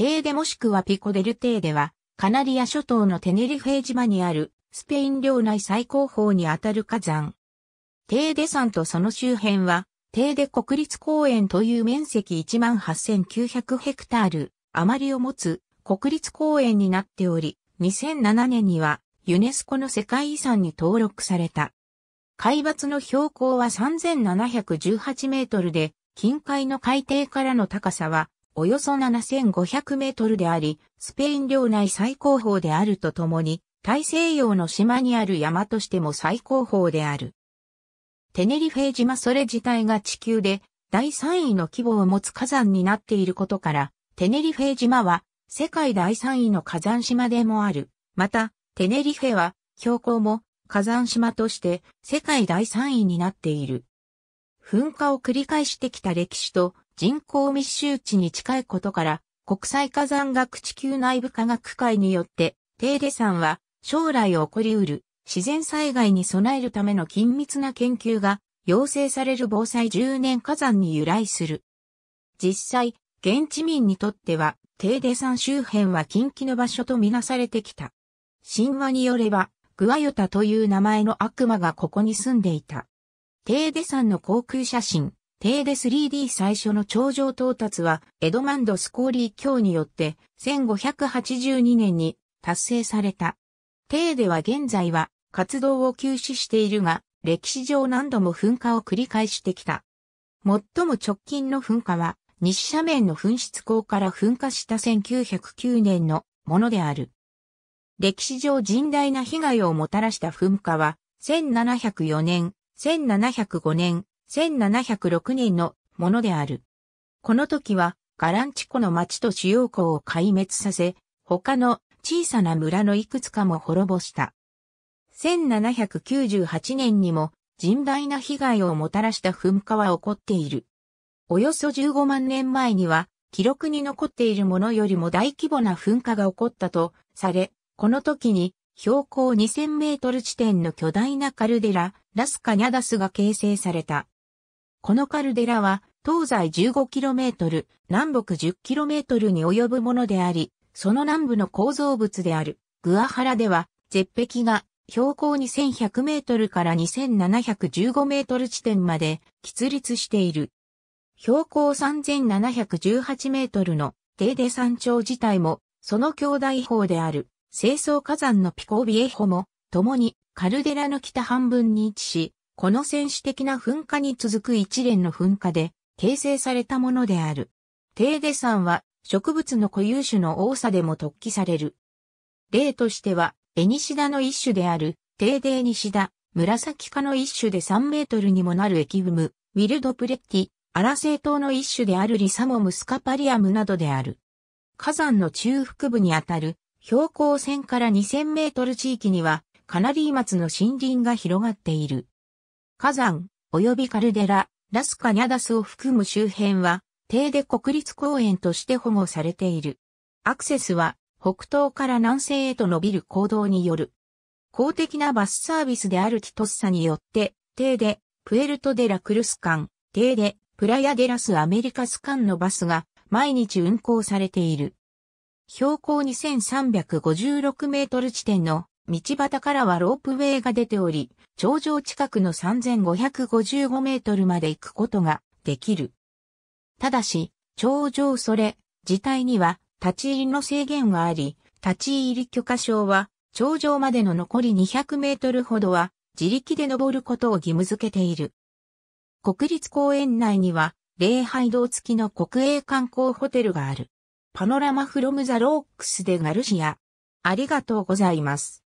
テーデもしくはピコデルテーデは、カナリア諸島のテネリフェ島にある、スペイン領内最高峰にあたる火山。テーデ山とその周辺は、テーデ国立公園という面積18,900ヘクタール、余りを持つ国立公園になっており、2007年にはユネスコの世界遺産に登録された。海抜の標高は3718メートルで、近海の海底からの高さはおよそ7500メートルであり、スペイン領内最高峰であるとともに、大西洋の島にある山としても最高峰である。テネリフェ島それ自体が地球で第3位の規模を持つ火山になっていることから、テネリフェ島は世界第3位の火山島でもある。また、テネリフェは標高も火山島として世界第3位になっている。噴火を繰り返してきた歴史と人口密集地に近いことから、国際火山学地球内部科学会によって、テ低レ山は将来起こりうる自然災害に備えるための緊密な研究が要請される防災10年火山に由来する。実際、現地民にとっては、テ低レ山周辺は近畿の場所とみなされてきた。神話によれば、グアヨタという名前の悪魔がここに住んでいた。テーデ山の航空写真、ーデ 3D 最初の頂上到達は、エドマンド・スコーリー卿によって、1582年に達成された。低デは現在は、活動を休止しているが、歴史上何度も噴火を繰り返してきた。最も直近の噴火は、西斜面の噴出口から噴火した1909年のものである。歴史上甚大な被害をもたらした噴火は、1704年、1705年、1706年のものである。この時はガランチコの町と主要湖を壊滅させ、他の小さな村のいくつかも滅ぼした。1798年にも甚大な被害をもたらした噴火は起こっている。およそ15万年前には記録に残っているものよりも大規模な噴火が起こったとされ、この時に標高2000メートル地点の巨大なカルデラ、ラスカニャダスが形成された。このカルデラは東西 15km、南北 10km に及ぶものであり、その南部の構造物であるグアハラでは絶壁が標高2100 m から2715 m 地点まで喫立している。標高3718 m の低出山頂自体も、その兄弟峰である清掃火山のピコビエホも、共にカルデラの北半分に位置し、この戦士的な噴火に続く一連の噴火で形成されたものである。テーデ山は植物の固有種の多さでも突起される。例としては、エニシダの一種である、テーデーニシダ、紫化の一種で3メートルにもなるエキウム、ウィルドプレッティ、アラセイ島の一種であるリサモムスカパリアムなどである。火山の中腹部にあたる標高線から2000メートル地域にはカナリー松の森林が広がっている。火山、及びカルデラ、ラスカニャダスを含む周辺は、低で国立公園として保護されている。アクセスは、北東から南西へと伸びる行動による。公的なバスサービスであるティトッサによって、低で、プエルトデラクルス間、低で、プラヤデラスアメリカス間のバスが、毎日運行されている。標高2356メートル地点の道端からはロープウェイが出ており、頂上近くの3555メートルまで行くことができる。ただし、頂上それ自体には立ち入りの制限があり、立ち入り許可証は頂上までの残り200メートルほどは自力で登ることを義務付けている。国立公園内には礼拝堂付きの国営観光ホテルがある。パノラマフロムザロックスでガルシア。ありがとうございます。